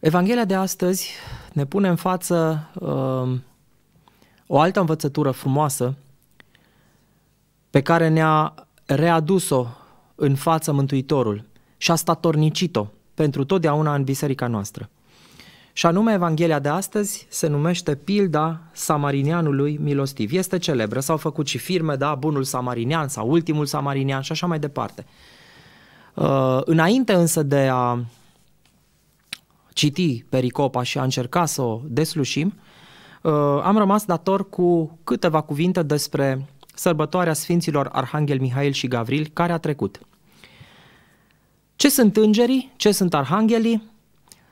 Evanghelia de astăzi ne pune în față uh, o altă învățătură frumoasă pe care ne-a readus-o în față Mântuitorul și a statornicit-o pentru totdeauna în biserica noastră. Și anume, Evanghelia de astăzi se numește Pilda Samarinianului Milostiv. Este celebră, s-au făcut și firme, da, Bunul Samarinian sau Ultimul Samarinian și așa mai departe. Uh, înainte însă de a citi pericopa și a încerca să o deslușim, uh, am rămas dator cu câteva cuvinte despre sărbătoarea Sfinților Arhanghel Mihail și Gavril care a trecut. Ce sunt îngerii? Ce sunt arhanghelii?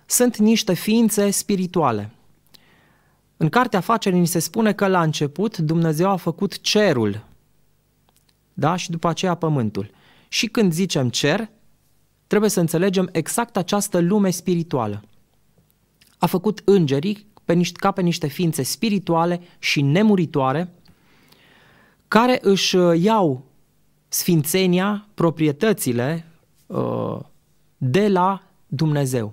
Sunt niște ființe spirituale. În Cartea Afacerii ni se spune că la început Dumnezeu a făcut cerul da? și după aceea pământul. Și când zicem cer, trebuie să înțelegem exact această lume spirituală. A făcut îngerii pe niște, ca pe niște ființe spirituale și nemuritoare, care își uh, iau sfințenia, proprietățile uh, de la Dumnezeu.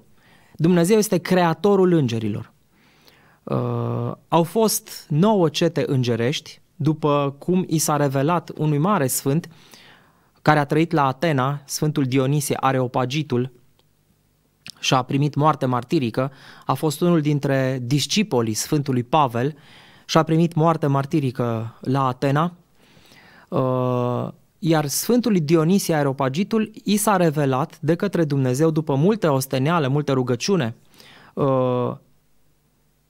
Dumnezeu este creatorul îngerilor. Uh, au fost nouă cete îngerești, după cum i s-a revelat unui mare sfânt, uh, care a trăit la Atena, Sfântul Dionisie Areopagitul, și a primit moarte martirică, a fost unul dintre discipolii Sfântului Pavel și a primit moarte martirică la Atena, uh, iar Sfântului Dionisie Aeropagitul i s-a revelat de către Dumnezeu după multe osteneale, multe rugăciune, uh,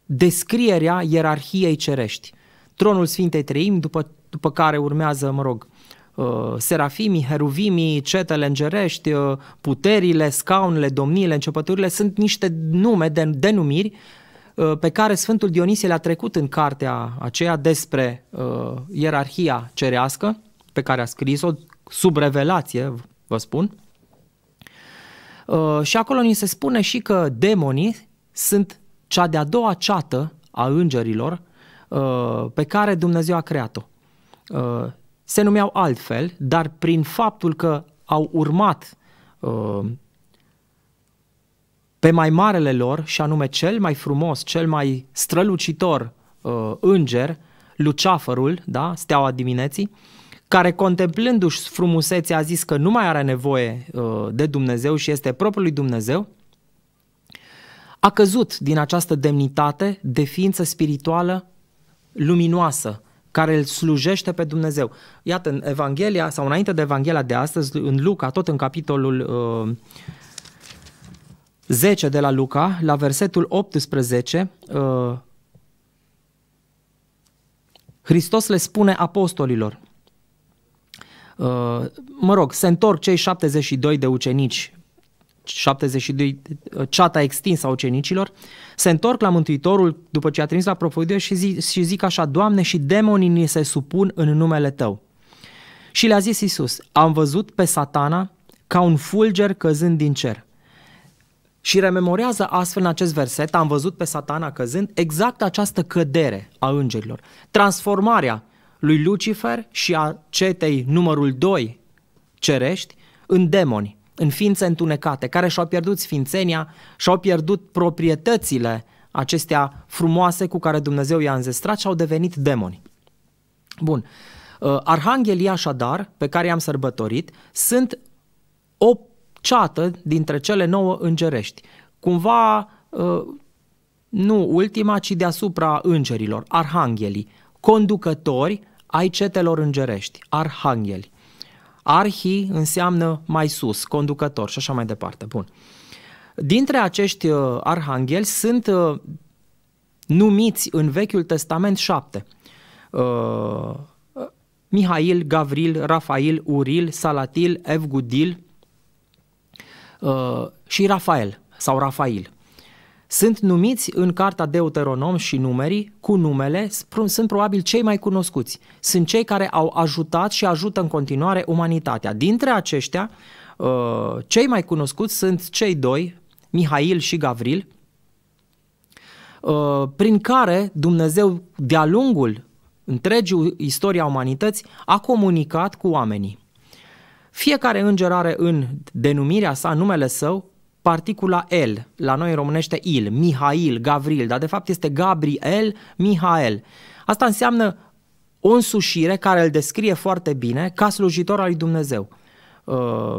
descrierea ierarhiei cerești, tronul Sfintei Treimi, după, după care urmează, mă rog, Uh, serafimii, heruvimii, cetele îngerești, uh, puterile, scaunele, domniile, începăturile, sunt niște nume, de, denumiri uh, pe care Sfântul Dionisie le-a trecut în cartea aceea despre uh, ierarhia cerească, pe care a scris-o sub revelație, vă spun. Uh, și acolo ni se spune și că demonii sunt cea de-a doua ceată a îngerilor uh, pe care Dumnezeu a creat-o. Uh, se numeau altfel, dar prin faptul că au urmat uh, pe mai marele lor, și anume cel mai frumos, cel mai strălucitor uh, înger, Luceafărul, da, steaua dimineții, care contemplându-și frumusețea a zis că nu mai are nevoie uh, de Dumnezeu și este propriul lui Dumnezeu, a căzut din această demnitate de ființă spirituală luminoasă, care îl slujește pe Dumnezeu. Iată, în Evanghelia, sau înainte de Evanghelia de astăzi, în Luca, tot în capitolul uh, 10 de la Luca, la versetul 18, uh, Hristos le spune apostolilor, uh, mă rog, se întorc cei 72 de ucenici 72, uh, ceata extinsă a ucenicilor, se întorc la Mântuitorul după ce a trimis la propovăduire și, zi, și zic așa, Doamne, și demonii ni se supun în numele Tău. Și le-a zis Isus, am văzut pe satana ca un fulger căzând din cer. Și rememorează astfel în acest verset, am văzut pe satana căzând, exact această cădere a îngerilor, transformarea lui Lucifer și a cetei numărul 2 cerești în demoni în ființe întunecate, care și-au pierdut sfințenia, și-au pierdut proprietățile acestea frumoase cu care Dumnezeu i-a înzestrat și au devenit demoni. Bun. Uh, arhanghelii așadar, pe care i-am sărbătorit, sunt o ceată dintre cele nouă îngerești. Cumva, uh, nu ultima, ci deasupra îngerilor, arhanghelii, conducători ai cetelor îngerești, Arhanghelii. Arhi înseamnă mai sus, conducător și așa mai departe. Bun. Dintre acești uh, sunt uh, numiți în Vechiul Testament șapte. Uh, Mihail, Gavril, Rafael, Uril, Salatil, Evgudil uh, și Rafael sau Rafael sunt numiți în carta Deuteronom și numerii cu numele, sunt probabil cei mai cunoscuți. Sunt cei care au ajutat și ajută în continuare umanitatea. Dintre aceștia, uh, cei mai cunoscuți sunt cei doi, Mihail și Gavril, uh, prin care Dumnezeu, de-a lungul întregii istoria umanității, a comunicat cu oamenii. Fiecare înger are în denumirea sa, numele său, particula L, la noi în românește il, Mihail, Gavril, dar de fapt este Gabriel, Mihail. Asta înseamnă o însușire care îl descrie foarte bine ca slujitor al lui Dumnezeu. Uh,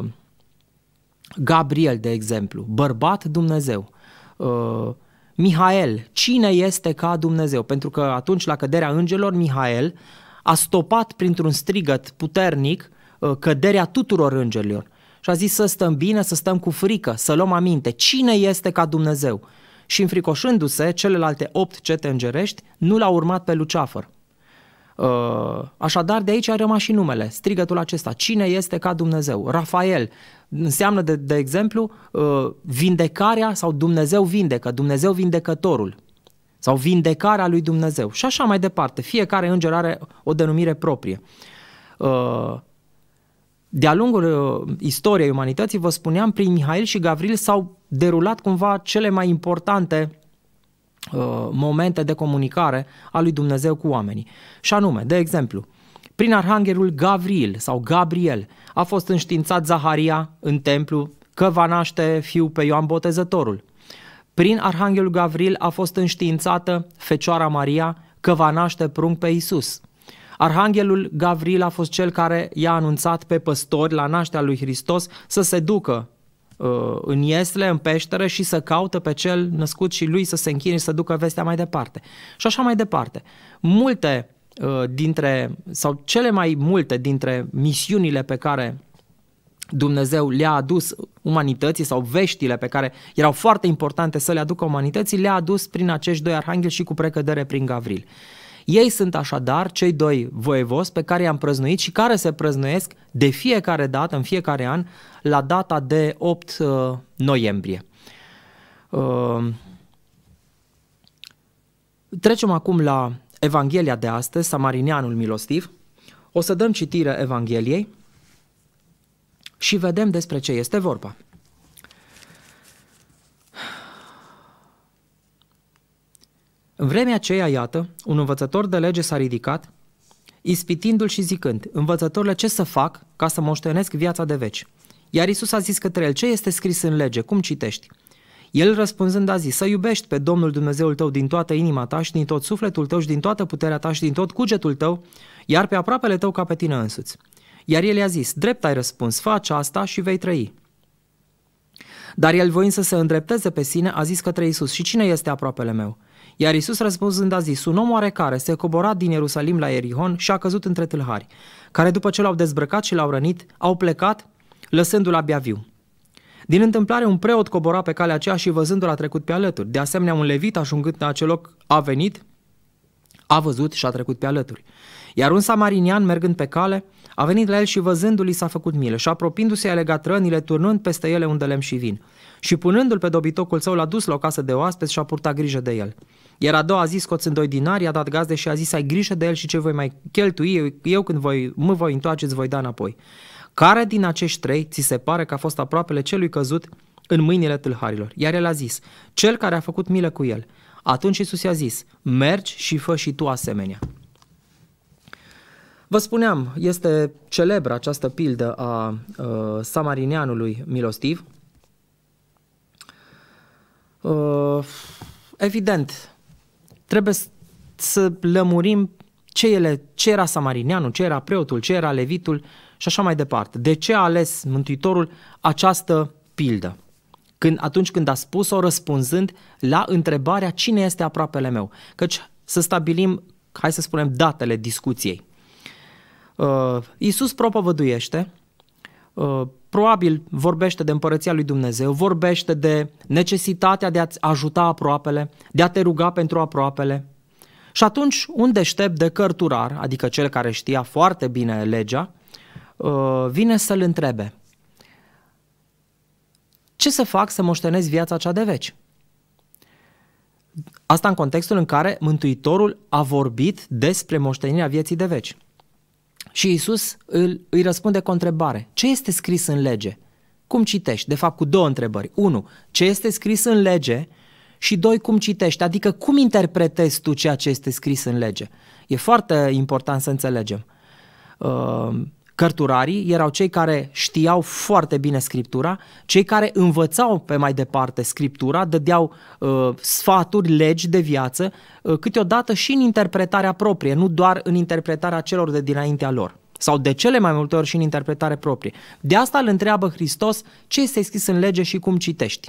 Gabriel, de exemplu, bărbat Dumnezeu. Uh, Mihael, cine este ca Dumnezeu? Pentru că atunci, la căderea îngelor, Mihael a stopat printr-un strigăt puternic uh, căderea tuturor îngerilor. Și a zis să stăm bine, să stăm cu frică, să luăm aminte cine este ca Dumnezeu. Și înfricoșându-se, celelalte opt cete îngerești nu l-au urmat pe Luceafăr. Uh, așadar, de aici a rămas și numele, strigătul acesta. Cine este ca Dumnezeu? Rafael înseamnă, de, de exemplu, uh, vindecarea sau Dumnezeu vindecă, Dumnezeu vindecătorul sau vindecarea lui Dumnezeu și așa mai departe. Fiecare înger are o denumire proprie. Uh, de-a lungul uh, istoriei umanității, vă spuneam, prin Mihail și Gavril s-au derulat cumva cele mai importante uh, momente de comunicare a lui Dumnezeu cu oamenii. Și anume, de exemplu, prin arhanghelul Gavril sau Gabriel a fost înștiințat Zaharia în templu că va naște fiul pe Ioan Botezătorul. Prin arhanghelul Gavril a fost înștiințată Fecioara Maria că va naște prunc pe Isus. Arhanghelul Gavril a fost cel care i-a anunțat pe păstori la nașterea lui Hristos să se ducă uh, în iesle, în peșteră și să caută pe cel născut și lui să se închine și să ducă vestea mai departe. Și așa mai departe. Multe uh, dintre, sau cele mai multe dintre misiunile pe care Dumnezeu le-a adus umanității sau veștile pe care erau foarte importante să le aducă umanității, le-a adus prin acești doi arhanghel și cu precădere prin Gavril. Ei sunt așadar cei doi voievos pe care i-am prăznuit și care se prăznuiesc de fiecare dată, în fiecare an, la data de 8 uh, noiembrie. Uh, trecem acum la Evanghelia de astăzi, Samarinianul Milostiv. O să dăm citire Evangheliei și vedem despre ce este vorba. În vremea aceea, iată, un învățător de lege s-a ridicat, ispitindu-l și zicând, învățătorile ce să fac ca să moștenesc viața de veci? Iar Isus a zis către el, ce este scris în lege, cum citești? El răspunzând a zis, să iubești pe Domnul Dumnezeul tău din toată inima ta și din tot sufletul tău și din toată puterea ta și din tot cugetul tău, iar pe aproapele tău ca pe tine însuți. Iar el i-a zis, drept ai răspuns, fă asta și vei trăi. Dar el voind să se îndrepteze pe sine, a zis către Isus, și cine este aproapele meu? Iar Isus răspunzând a zis, un om oarecare se cobora din Ierusalim la Erihon și a căzut între tâlhari, care după ce l-au dezbrăcat și l-au rănit, au plecat, lăsându-l abia viu. Din întâmplare, un preot cobora pe calea aceea și văzându-l a trecut pe alături. De asemenea, un levit, ajungând la acel loc, a venit, a văzut și a trecut pe alături. Iar un samarinian, mergând pe cale, a venit la el și văzându-l, i s-a făcut milă și apropiindu-se, a legat rănile, turnând peste ele un de lemn și vin. Și punându-l pe dobitocul său, l-a dus la o casă de oaspeți și a purtat grijă de el. Iar a doua zi, în doi dinari, i-a dat gazde și a zis, ai grijă de el și ce voi mai cheltui, eu, eu când voi, mă voi întoarce, îți voi da înapoi. Care din acești trei ți se pare că a fost aproapele celui căzut în mâinile tâlharilor? Iar el a zis, cel care a făcut milă cu el. Atunci Iisus i-a zis, mergi și fă și tu asemenea. Vă spuneam, este celebră această pildă a uh, samarineanului milostiv. Uh, evident, trebuie să lămurim ce, ele, ce era samarinianul, ce era preotul, ce era levitul și așa mai departe. De ce a ales Mântuitorul această pildă? Când, atunci când a spus-o răspunzând la întrebarea cine este aproapele meu. Căci să stabilim, hai să spunem, datele discuției. Uh, Iisus propovăduiește Uh, probabil vorbește de împărăția lui Dumnezeu, vorbește de necesitatea de a-ți ajuta aproapele, de a te ruga pentru aproapele. Și atunci un deștept de cărturar, adică cel care știa foarte bine legea, uh, vine să-l întrebe. Ce să fac să moștenesc viața cea de veci? Asta în contextul în care Mântuitorul a vorbit despre moștenirea vieții de veci. Și Isus îl, îi răspunde cu o întrebare. Ce este scris în lege? Cum citești? De fapt, cu două întrebări. Unu, ce este scris în lege? Și doi, cum citești? Adică cum interpretezi tu ceea ce este scris în lege? E foarte important să înțelegem. Uh, Cărturarii erau cei care știau foarte bine Scriptura, cei care învățau pe mai departe Scriptura, dădeau uh, sfaturi, legi de viață, uh, câteodată și în interpretarea proprie, nu doar în interpretarea celor de dinaintea lor sau de cele mai multe ori și în interpretare proprie. De asta îl întreabă Hristos ce este scris în lege și cum citești.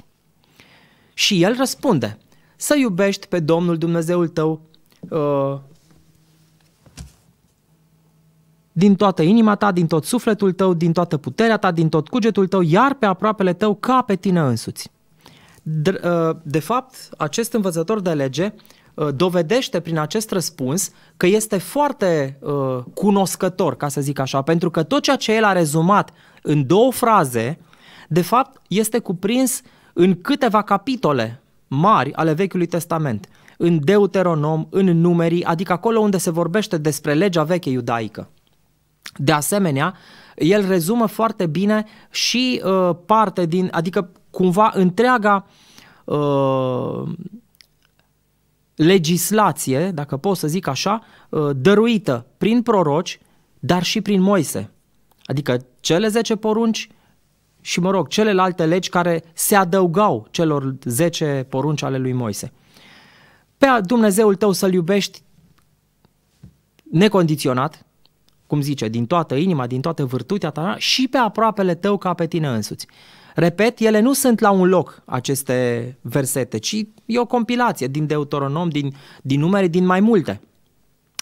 Și el răspunde, să iubești pe Domnul Dumnezeul tău uh, din toată inima ta, din tot sufletul tău, din toată puterea ta, din tot cugetul tău, iar pe aproapele tău ca pe tine însuți. Uh, de fapt, acest învățător de lege uh, dovedește prin acest răspuns că este foarte uh, cunoscător, ca să zic așa, pentru că tot ceea ce el a rezumat în două fraze, de fapt, este cuprins în câteva capitole mari ale Vechiului Testament, în Deuteronom, în Numerii, adică acolo unde se vorbește despre legea veche iudaică. De asemenea, el rezumă foarte bine și uh, parte din, adică cumva întreaga uh, legislație, dacă pot să zic așa, uh, dăruită prin proroci, dar și prin Moise. Adică cele 10 porunci și, mă rog, celelalte legi care se adăugau celor 10 porunci ale lui Moise. Pe Dumnezeul tău să-l iubești necondiționat, cum zice, din toată inima, din toată vârtutea ta și pe aproapele tău ca pe tine însuți. Repet, ele nu sunt la un loc, aceste versete, ci e o compilație din Deuteronom, din, din numere, din mai multe.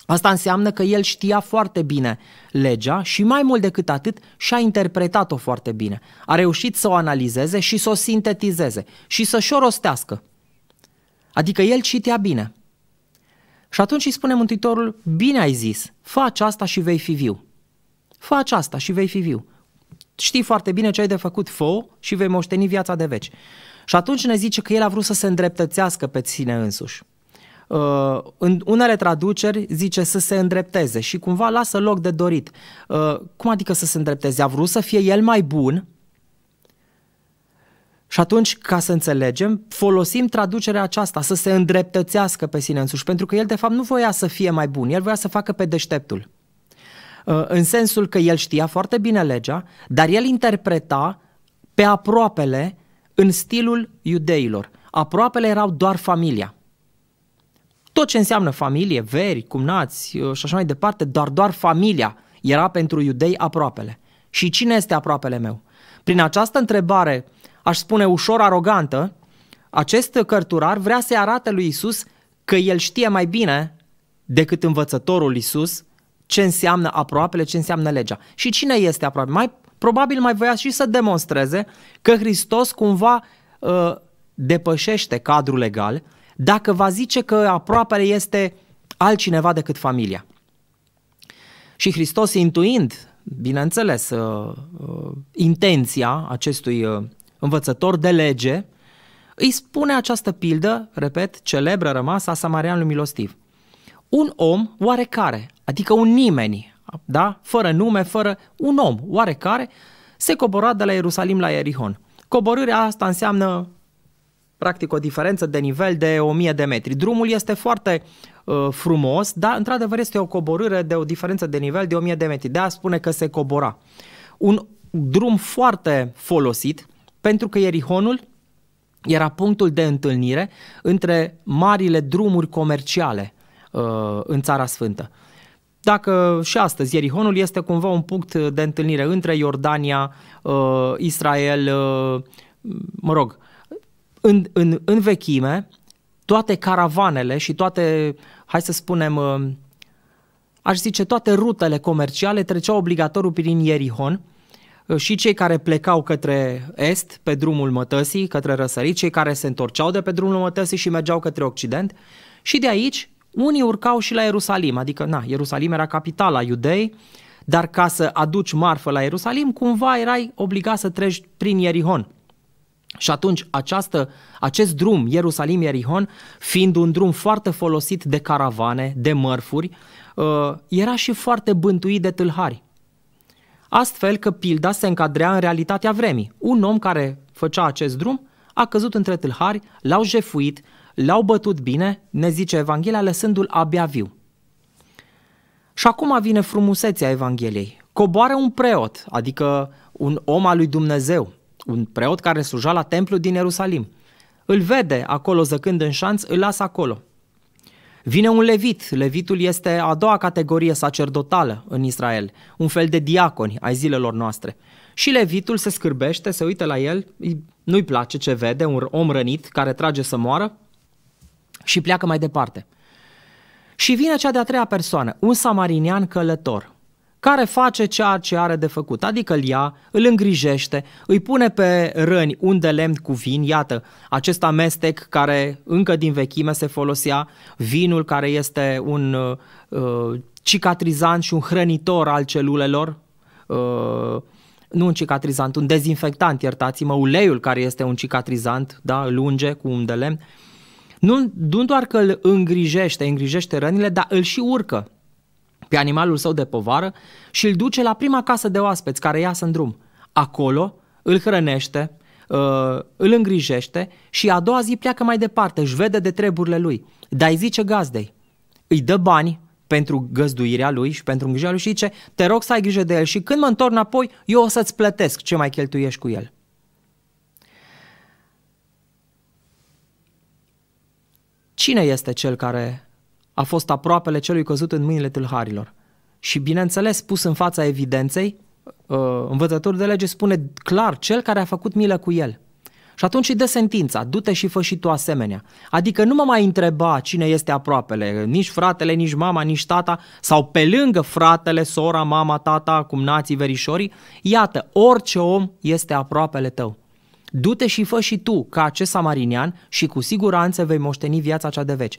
Asta înseamnă că el știa foarte bine legea și mai mult decât atât și-a interpretat-o foarte bine. A reușit să o analizeze și să o sintetizeze și să-și o rostească. Adică el citea bine. Și atunci îi spune Mântuitorul, bine ai zis, faci asta și vei fi viu. Faci asta și vei fi viu. Știi foarte bine ce ai de făcut, fă și vei moșteni viața de veci. Și atunci ne zice că el a vrut să se îndreptățească pe sine însuși. Uh, în unele traduceri zice să se îndrepteze și cumva lasă loc de dorit. Uh, cum adică să se îndrepteze? A vrut să fie el mai bun și atunci, ca să înțelegem, folosim traducerea aceasta, să se îndreptățească pe sine însuși, pentru că el, de fapt, nu voia să fie mai bun, el voia să facă pe deșteptul. Uh, în sensul că el știa foarte bine legea, dar el interpreta pe aproapele în stilul iudeilor. Aproapele erau doar familia. Tot ce înseamnă familie, veri, cumnați uh, și așa mai departe, doar doar familia era pentru iudei aproapele. Și cine este aproapele meu? Prin această întrebare aș spune ușor arogantă, acest cărturar vrea să-i arate lui Isus că el știe mai bine decât învățătorul Isus ce înseamnă aproapele, ce înseamnă legea. Și cine este aproape? Mai, probabil mai voia și să demonstreze că Hristos cumva uh, depășește cadrul legal dacă va zice că aproapele este altcineva decât familia. Și Hristos intuind, bineînțeles, uh, uh, intenția acestui uh, învățător de lege, îi spune această pildă, repet, celebră rămasă a Samarianului Milostiv. Un om oarecare, adică un nimeni, da? fără nume, fără un om oarecare, se cobora de la Ierusalim la Erihon. Coborârea asta înseamnă practic o diferență de nivel de 1000 de metri. Drumul este foarte uh, frumos, dar într-adevăr este o coborâre de o diferență de nivel de 1000 de metri. De a spune că se cobora. Un drum foarte folosit, pentru că Ierihonul era punctul de întâlnire între marile drumuri comerciale uh, în Țara Sfântă. Dacă și astăzi Ierihonul este cumva un punct de întâlnire între Iordania, uh, Israel, uh, mă rog, în, în, în vechime, toate caravanele și toate, hai să spunem, uh, aș zice, toate rutele comerciale treceau obligatoriu prin Ierihon, uh, și cei care plecau către est, pe drumul mătăsii, către răsărit, cei care se întorceau de pe drumul mătăsii și mergeau către Occident. Și de aici, unii urcau și la Ierusalim, adică, na, Ierusalim era capitala iudei, dar ca să aduci marfă la Ierusalim, cumva erai obligat să treci prin Ierihon. Și atunci această, acest drum Ierusalim-Ierihon, fiind un drum foarte folosit de caravane, de mărfuri, uh, era și foarte bântuit de tâlhari astfel că pilda se încadrea în realitatea vremii. Un om care făcea acest drum a căzut între tâlhari, l-au jefuit, l-au bătut bine, ne zice Evanghelia, lăsându-l abia viu. Și acum vine frumusețea Evangheliei. Coboară un preot, adică un om al lui Dumnezeu, un preot care sluja la templu din Ierusalim. Îl vede acolo zăcând în șanț, îl lasă acolo. Vine un levit. Levitul este a doua categorie sacerdotală în Israel, un fel de diaconi ai zilelor noastre. Și levitul se scârbește, se uită la el, nu-i place ce vede, un om rănit care trage să moară și pleacă mai departe. Și vine cea de-a treia persoană, un samarinian călător care face ceea ce are de făcut, adică îl ia, îl îngrijește, îi pune pe răni un de lemn cu vin, iată, acest amestec care încă din vechime se folosea, vinul care este un uh, uh, cicatrizant și un hrănitor al celulelor, uh, nu un cicatrizant, un dezinfectant, iertați-mă, uleiul care este un cicatrizant, da, lunge cu un de lemn, nu, nu doar că îl îngrijește, îngrijește rănile, dar îl și urcă pe animalul său de povară și îl duce la prima casă de oaspeți care iasă în drum. Acolo îl hrănește, uh, îl îngrijește și a doua zi pleacă mai departe, își vede de treburile lui. Dar îi zice gazdei, îi dă bani pentru găzduirea lui și pentru îngrijirea lui și zice, te rog să ai grijă de el și când mă întorc înapoi, eu o să-ți plătesc ce mai cheltuiești cu el. Cine este cel care a fost aproapele celui căzut în mâinile tâlharilor. Și bineînțeles, pus în fața evidenței, uh, învățătorul de lege spune clar cel care a făcut milă cu el. Și atunci îi dă sentința, du-te și fă și tu asemenea. Adică nu mă mai întreba cine este aproapele, nici fratele, nici mama, nici tata, sau pe lângă fratele, sora, mama, tata, cum nații, verișorii. Iată, orice om este aproapele tău. Du-te și fă și tu, ca acest samarinian, și cu siguranță vei moșteni viața cea de veci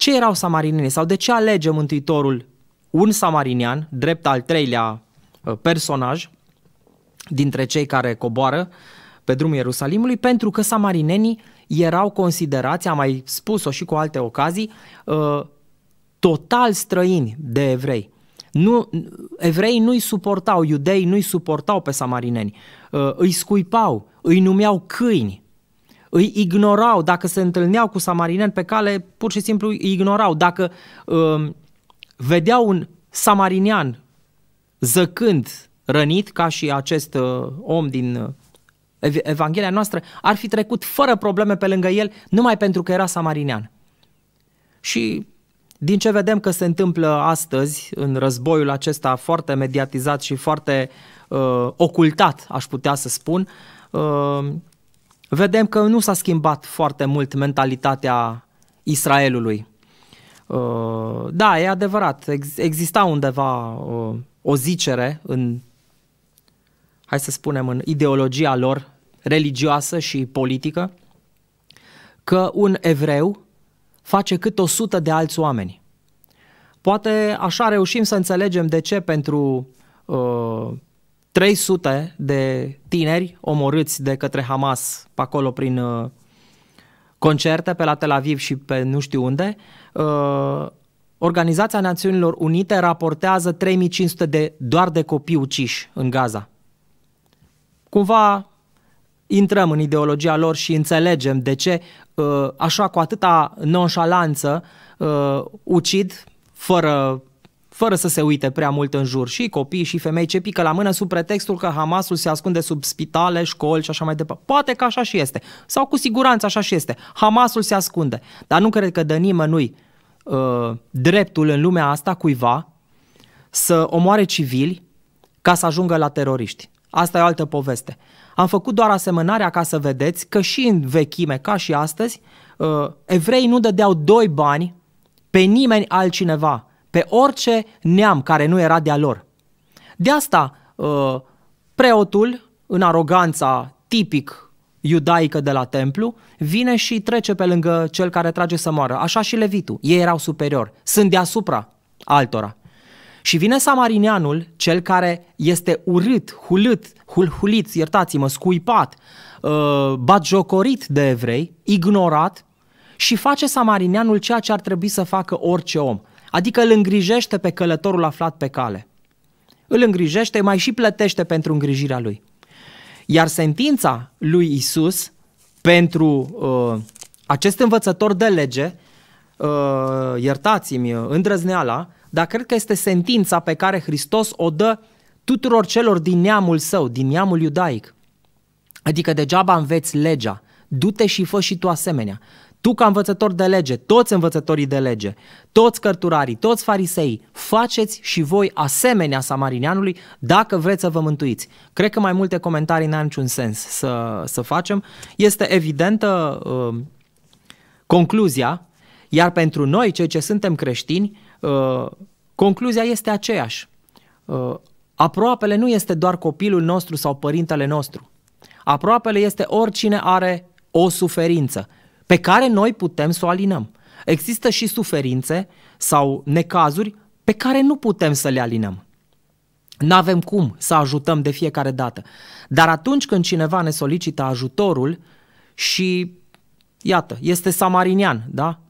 ce erau samarinenii sau de ce alege Mântuitorul un samarinian, drept al treilea uh, personaj dintre cei care coboară pe drumul Ierusalimului, pentru că samarinenii erau considerați, am mai spus-o și cu alte ocazii, uh, total străini de evrei. Nu, evrei nu-i suportau, iudeii nu-i suportau pe samarineni, uh, îi scuipau, îi numeau câini, îi ignorau, dacă se întâlneau cu samarineni pe cale, pur și simplu îi ignorau. Dacă um, vedeau un samarinian zăcând rănit, ca și acest uh, om din uh, Evanghelia noastră, ar fi trecut fără probleme pe lângă el, numai pentru că era samarinean. Și din ce vedem că se întâmplă astăzi, în războiul acesta foarte mediatizat și foarte uh, ocultat, aș putea să spun, uh, vedem că nu s-a schimbat foarte mult mentalitatea Israelului. Uh, da, e adevărat, exista undeva uh, o zicere în, hai să spunem, în ideologia lor religioasă și politică, că un evreu face cât o sută de alți oameni. Poate așa reușim să înțelegem de ce pentru uh, 300 de tineri omorâți de către Hamas pe acolo prin uh, concerte pe la Tel Aviv și pe nu știu unde. Uh, Organizația Națiunilor Unite raportează 3500 de doar de copii uciși în Gaza. Cumva intrăm în ideologia lor și înțelegem de ce uh, așa cu atâta nonșalanță ucid fără fără să se uite prea mult în jur. Și copii și femei ce pică la mână sub pretextul că Hamasul se ascunde sub spitale, școli și așa mai departe. Poate că așa și este. Sau cu siguranță așa și este. Hamasul se ascunde. Dar nu cred că dă nimănui uh, dreptul în lumea asta cuiva să omoare civili ca să ajungă la teroriști. Asta e o altă poveste. Am făcut doar asemănarea ca să vedeți că și în vechime, ca și astăzi, uh, evreii nu dădeau doi bani pe nimeni altcineva pe orice neam care nu era de-a lor. De asta, uh, preotul, în aroganța tipic iudaică de la templu, vine și trece pe lângă cel care trage să moară. Așa și levitul. Ei erau superiori. Sunt deasupra altora. Și vine samarineanul, cel care este urât, hulit, hulhulit, iertați-mă, scuipat, uh, batjocorit de evrei, ignorat, și face samarineanul ceea ce ar trebui să facă orice om adică îl îngrijește pe călătorul aflat pe cale. Îl îngrijește, mai și plătește pentru îngrijirea lui. Iar sentința lui Isus pentru uh, acest învățător de lege, uh, iertați-mi îndrăzneala, dar cred că este sentința pe care Hristos o dă tuturor celor din neamul său, din neamul iudaic. Adică degeaba înveți legea, du-te și fă și tu asemenea. Tu ca învățător de lege, toți învățătorii de lege, toți cărturarii, toți farisei, faceți și voi asemenea samarinianului dacă vreți să vă mântuiți. Cred că mai multe comentarii n au niciun sens să, să facem. Este evidentă uh, concluzia, iar pentru noi, cei ce suntem creștini, uh, concluzia este aceeași. Uh, aproapele nu este doar copilul nostru sau părintele nostru. Aproapele este oricine are o suferință – pe care noi putem să o alinăm. Există și suferințe sau necazuri pe care nu putem să le alinăm. Nu avem cum să ajutăm de fiecare dată. Dar atunci când cineva ne solicită ajutorul și, iată, este samarinian, da?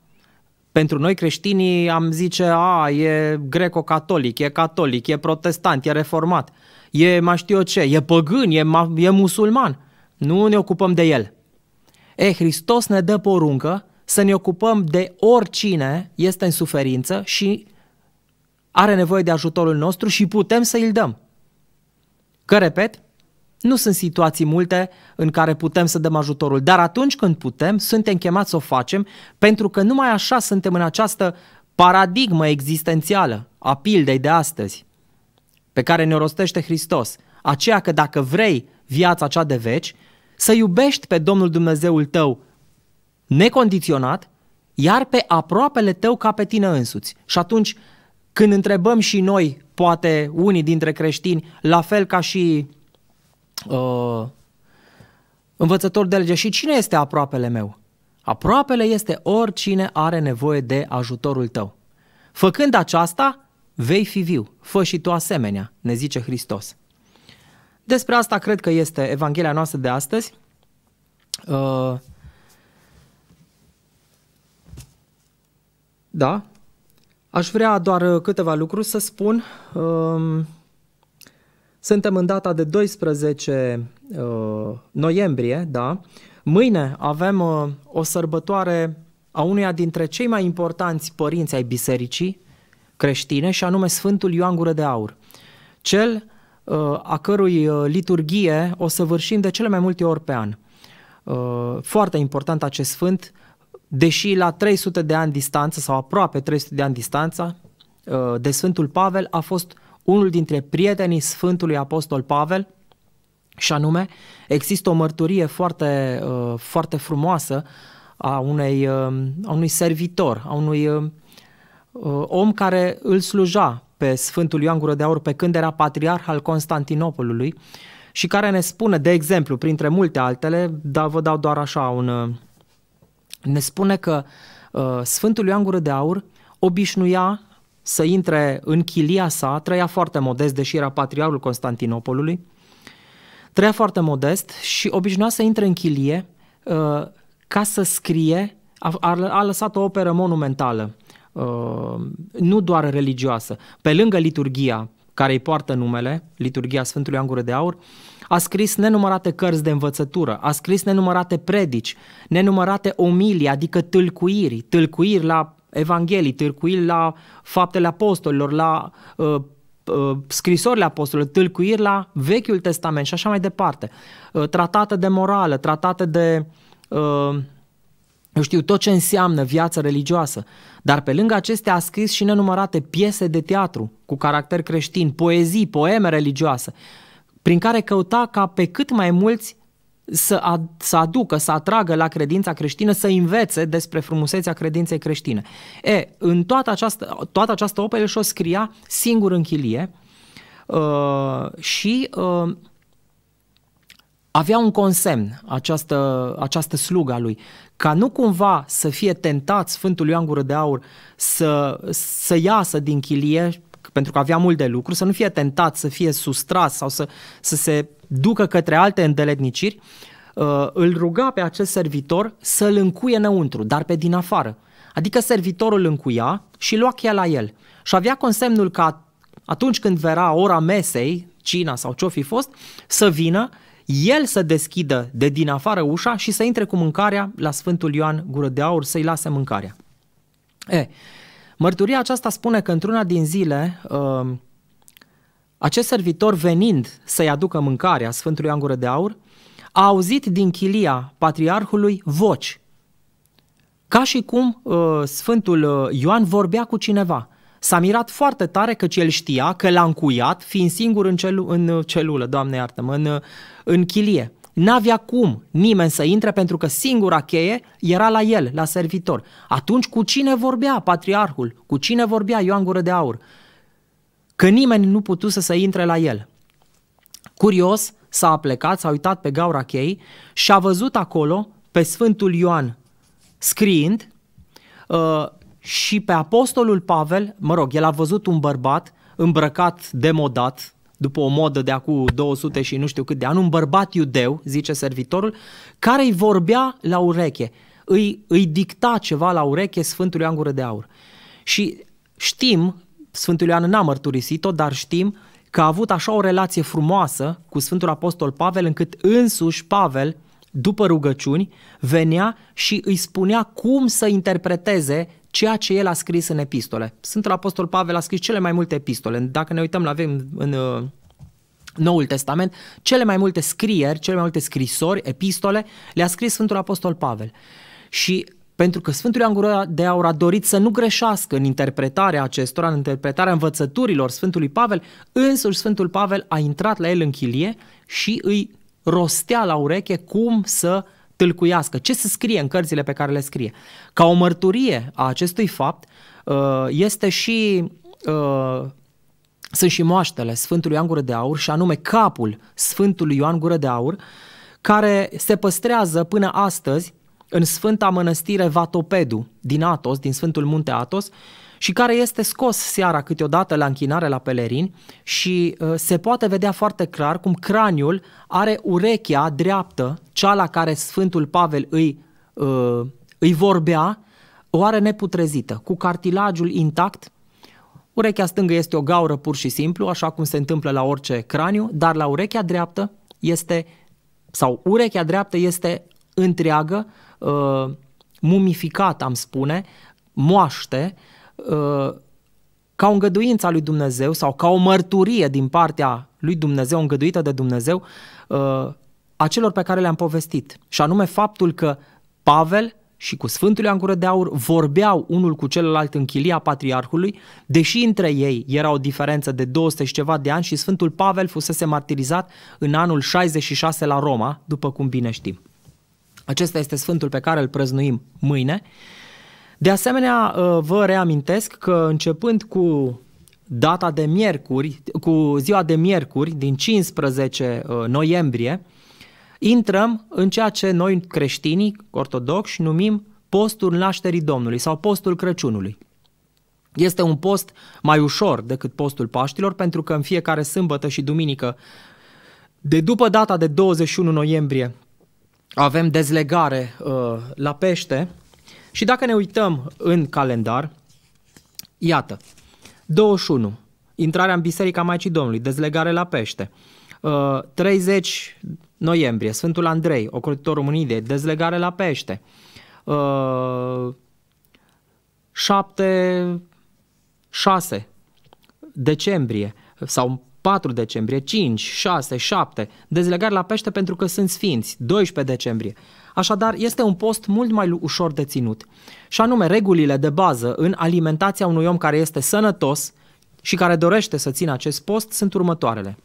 Pentru noi creștinii am zice, a, e greco-catolic, e catolic, e protestant, e reformat, e mai știu eu ce, e păgân, e, e musulman. Nu ne ocupăm de el. E, Hristos ne dă poruncă să ne ocupăm de oricine este în suferință și are nevoie de ajutorul nostru și putem să îl dăm. Că, repet, nu sunt situații multe în care putem să dăm ajutorul, dar atunci când putem, suntem chemați să o facem, pentru că numai așa suntem în această paradigmă existențială a pildei de astăzi, pe care ne rostește Hristos. Aceea că dacă vrei viața cea de veci, să iubești pe Domnul Dumnezeul tău necondiționat, iar pe aproapele tău ca pe tine însuți. Și atunci, când întrebăm și noi, poate unii dintre creștini, la fel ca și uh, învățători de lege, și cine este aproapele meu? Aproapele este oricine are nevoie de ajutorul tău. Făcând aceasta, vei fi viu. Fă și tu asemenea, ne zice Hristos. Despre asta cred că este Evanghelia noastră de astăzi. Uh, da. Aș vrea doar câteva lucruri să spun. Um, suntem în data de 12 uh, noiembrie, da. Mâine avem uh, o sărbătoare a unuia dintre cei mai importanți părinți ai bisericii creștine și anume Sfântul Ioan Gură de Aur. Cel a cărui uh, liturgie o săvârșim de cele mai multe ori pe an. Uh, foarte important acest sfânt, deși la 300 de ani distanță sau aproape 300 de ani distanță uh, de Sfântul Pavel a fost unul dintre prietenii Sfântului Apostol Pavel și anume există o mărturie foarte, foarte frumoasă a, unei, a unui servitor, a unui om care îl sluja pe Sfântul Ioan Gură de Aur pe când era patriarh al Constantinopolului și care ne spune, de exemplu, printre multe altele, dar vă dau doar așa un... Uh, ne spune că uh, Sfântul Ioan Gură de Aur obișnuia să intre în chilia sa, trăia foarte modest, deși era patriarul Constantinopolului, trăia foarte modest și obișnuia să intre în chilie uh, ca să scrie, a, a, a lăsat o operă monumentală Uh, nu doar religioasă. Pe lângă liturgia care îi poartă numele, liturgia Sfântului Angură de Aur, a scris nenumărate cărți de învățătură, a scris nenumărate predici, nenumărate omilii, adică tâlcuiri, tâlcuiri la Evanghelii, tâlcuiri la faptele apostolilor, la uh, uh, scrisorile apostolilor, tâlcuiri la Vechiul Testament și așa mai departe, uh, tratate de morală, tratate de uh, eu știu tot ce înseamnă viață religioasă, dar pe lângă acestea a scris și nenumărate piese de teatru cu caracter creștin, poezii, poeme religioase, prin care căuta ca pe cât mai mulți să, ad- să aducă, să atragă la credința creștină, să învețe despre frumusețea credinței creștine. E, în toată această, toată această operă și-o scria singur în chilie uh, și uh, avea un consemn, această, această slugă a lui, ca nu cumva să fie tentat Sfântul Ioan Gură de Aur să, să iasă din chilie, pentru că avea mult de lucru, să nu fie tentat să fie sustras sau să, să se ducă către alte îndeletniciri, uh, îl ruga pe acest servitor să-l încuie înăuntru, dar pe din afară. Adică servitorul îl încuia și lua cheia la el. Și avea consemnul că atunci când vera ora mesei, cina sau ce-o fi fost, să vină el să deschidă de din afară ușa și să intre cu mâncarea la Sfântul Ioan Gură de Aur, să-i lase mâncarea. E, mărturia aceasta spune că într-una din zile, um, acest servitor venind să-i aducă mâncarea Sfântului Ioan Gură de Aur, a auzit din chilia patriarhului voci, ca și cum uh, Sfântul uh, Ioan vorbea cu cineva. S-a mirat foarte tare căci el știa că l-a încuiat, fiind singur în, celu- în celulă, Doamne iartă în, uh, în chilie. N-avea cum nimeni să intre pentru că singura cheie era la el, la servitor. Atunci cu cine vorbea patriarhul? Cu cine vorbea Ioan Gură de Aur? Că nimeni nu putuse să intre la el. Curios, s-a plecat, s-a uitat pe gaura chei și a văzut acolo pe Sfântul Ioan scriind uh, și pe Apostolul Pavel, mă rog, el a văzut un bărbat îmbrăcat, demodat, după o modă de acum 200 și nu știu cât de ani, un bărbat iudeu, zice servitorul, care îi vorbea la ureche, îi, îi dicta ceva la ureche Sfântului Ioan Gură de Aur. Și știm, Sfântul Ioan n-a mărturisit-o, dar știm că a avut așa o relație frumoasă cu Sfântul Apostol Pavel, încât însuși Pavel, după rugăciuni, venea și îi spunea cum să interpreteze ceea ce el a scris în epistole. Sfântul Apostol Pavel a scris cele mai multe epistole. Dacă ne uităm la avem în uh, Noul Testament, cele mai multe scrieri, cele mai multe scrisori, epistole, le-a scris Sfântul Apostol Pavel. Și pentru că Sfântul Ioan Gură de Aur a dorit să nu greșească în interpretarea acestora, în interpretarea învățăturilor Sfântului Pavel, însuși Sfântul Pavel a intrat la el în chilie și îi rostea la ureche cum să uh, tâlcuiască, ce se scrie în cărțile pe care le scrie. Ca o mărturie a acestui fapt uh, este și uh, sunt și moaștele Sfântului Ioan Gură de Aur și anume capul Sfântului Ioan Gură de Aur care se păstrează până astăzi în Sfânta Mănăstire Vatopedu din Atos, din Sfântul Munte Atos, uh, și care este scos seara câteodată la închinare la pelerin și uh, se poate vedea foarte clar cum craniul are urechea dreaptă, cea la care Sfântul Pavel îi, uh, îi vorbea, o are neputrezită, cu cartilajul intact, Urechea stângă este o gaură pur și simplu, așa cum se întâmplă la orice craniu, dar la urechea dreaptă este, sau urechea dreaptă este întreagă, uh, mumificat, am spune, moaște Uh, ca o îngăduință a lui Dumnezeu sau ca o mărturie din partea lui Dumnezeu, îngăduită de Dumnezeu, uh, a celor pe care le-am povestit. Și anume faptul că Pavel și cu Sfântul Ioan Gură de Aur vorbeau unul cu celălalt în chilia patriarhului, deși între ei era o diferență de 200 și ceva de ani și Sfântul Pavel fusese martirizat în anul 66 la Roma, după cum bine știm. Acesta este Sfântul pe care îl prăznuim mâine de asemenea, uh, vă reamintesc că începând cu data de miercuri, cu ziua de miercuri din 15 uh, noiembrie, intrăm în ceea ce noi creștinii ortodoxi numim postul nașterii Domnului sau postul Crăciunului. Este un post mai ușor decât postul Paștilor pentru că în fiecare sâmbătă și duminică de după data de 21 noiembrie avem dezlegare uh, la pește și dacă ne uităm în calendar, iată, 21, intrarea în Biserica Maicii Domnului, dezlegare la pește, 30 uh, noiembrie, Sfântul Andrei, ocrotitorul Munide, dezlegare la pește, 7, uh, 6 decembrie sau 4 decembrie, 5, 6, 7, dezlegare la pește pentru că sunt sfinți, 12 decembrie. Așadar, este un post mult mai ușor de ținut. Și anume, regulile de bază în alimentația unui om care este sănătos și care dorește să țină acest post sunt următoarele.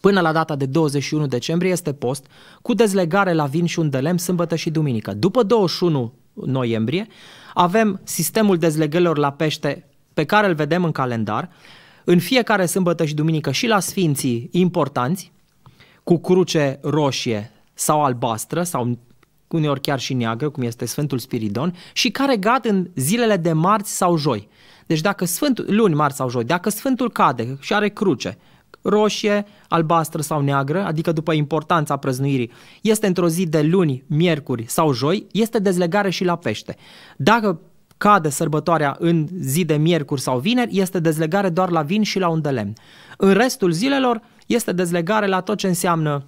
Până la data de 21 decembrie este post cu dezlegare la vin și un delem sâmbătă și duminică. După 21 noiembrie avem sistemul dezlegărilor la pește pe care îl vedem în calendar în fiecare sâmbătă și duminică și la sfinții importanți, cu cruce roșie sau albastră sau uneori chiar și neagră, cum este Sfântul Spiridon, și care gat în zilele de marți sau joi. Deci dacă Sfântul, luni, marți sau joi, dacă Sfântul cade și are cruce, roșie, albastră sau neagră, adică după importanța prăznuirii, este într-o zi de luni, miercuri sau joi, este dezlegare și la pește. Dacă cade sărbătoarea în zi de miercuri sau vineri, este dezlegare doar la vin și la un de lemn. În restul zilelor este dezlegare la tot ce înseamnă,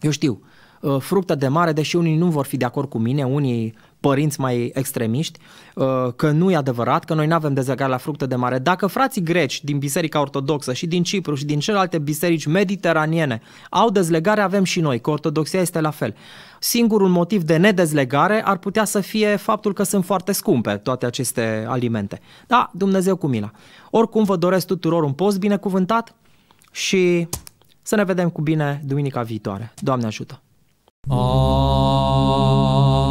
eu știu, Uh, fructă de mare, deși unii nu vor fi de acord cu mine, unii părinți mai extremiști, uh, că nu e adevărat, că noi nu avem dezlegare la fructă de mare. Dacă frații greci din Biserica Ortodoxă și din Cipru și din celelalte biserici mediteraniene au dezlegare, avem și noi, că Ortodoxia este la fel. Singurul motiv de nedezlegare ar putea să fie faptul că sunt foarte scumpe toate aceste alimente. Da, Dumnezeu cu mila. Oricum vă doresc tuturor un post binecuvântat și să ne vedem cu bine duminica viitoare. Doamne ajută! 啊。